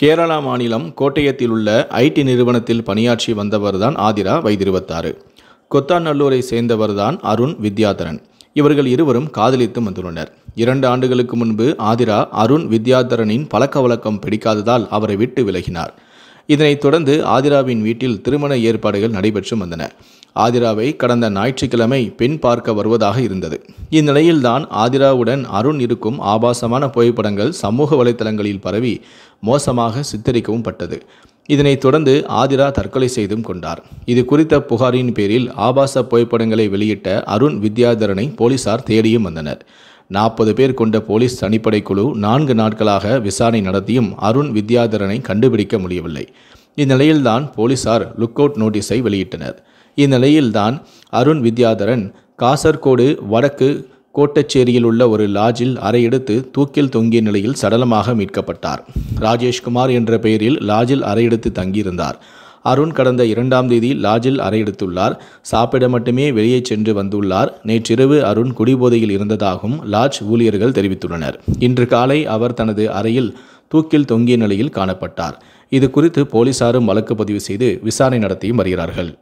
கேரளா மாநிலம் கோட்டயத்தில் உள்ள ஐடி நிறுவனத்தில் பணியாற்றி வந்தவர்தான் ஆதிரா வைத்திருபத்தாறு கொத்தாநல்லூரை சேர்ந்தவர்தான் அருண் வித்யாதரன் இவர்கள் இருவரும் காதலித்து வந்துள்ளனர் இரண்டு ஆண்டுகளுக்கு முன்பு ஆதிரா அருண் வித்யாதரனின் பழக்க வழக்கம் பிடிக்காததால் அவரை விட்டு விலகினார் இதனைத் தொடர்ந்து ஆதிராவின் வீட்டில் திருமண ஏற்பாடுகள் நடைபெற்று வந்தன ஆதிராவை கடந்த ஞாயிற்றுக்கிழமை பெண் பார்க்க வருவதாக இருந்தது இந்நிலையில்தான் ஆதிராவுடன் அருண் இருக்கும் ஆபாசமான புகைப்படங்கள் சமூக வலைதளங்களில் பரவி மோசமாக சித்தரிக்கவும் பட்டது இதனைத் தொடர்ந்து ஆதிரா தற்கொலை செய்தும் கொண்டார் இது குறித்த புகாரின் பேரில் ஆபாச புகைப்படங்களை வெளியிட்ட அருண் வித்யாதரனை போலீசார் தேடியும் வந்தனர் நாற்பது பேர் கொண்ட போலீஸ் தனிப்படை குழு நான்கு நாட்களாக விசாரணை நடத்தியும் அருண் வித்யாதரனை கண்டுபிடிக்க முடியவில்லை இந்நிலையில்தான் போலீசார் லுக் அவுட் நோட்டீஸை வெளியிட்டனர் இந்நிலையில்தான் அருண் வித்யாதரன் காசர்கோடு வடக்கு கோட்டச்சேரியில் உள்ள ஒரு லாஜில் அறையெடுத்து தூக்கில் தொங்கிய நிலையில் சடலமாக மீட்கப்பட்டார் ராஜேஷ்குமார் என்ற பெயரில் லாஜில் அறையெடுத்து தங்கியிருந்தார் அருண் கடந்த இரண்டாம் தேதி லாஜில் அறையெடுத்துள்ளார் சாப்பிட மட்டுமே வெளியே சென்று வந்துள்ளார் நேற்றிரவு அருண் குடிபோதையில் இருந்ததாகவும் லாஜ் ஊழியர்கள் தெரிவித்துள்ளனர் இன்று காலை அவர் தனது அறையில் தூக்கில் தொங்கிய நிலையில் காணப்பட்டார் இது குறித்து போலீசாரும் வழக்கு பதிவு செய்து விசாரணை நடத்தியும் வருகிறார்கள்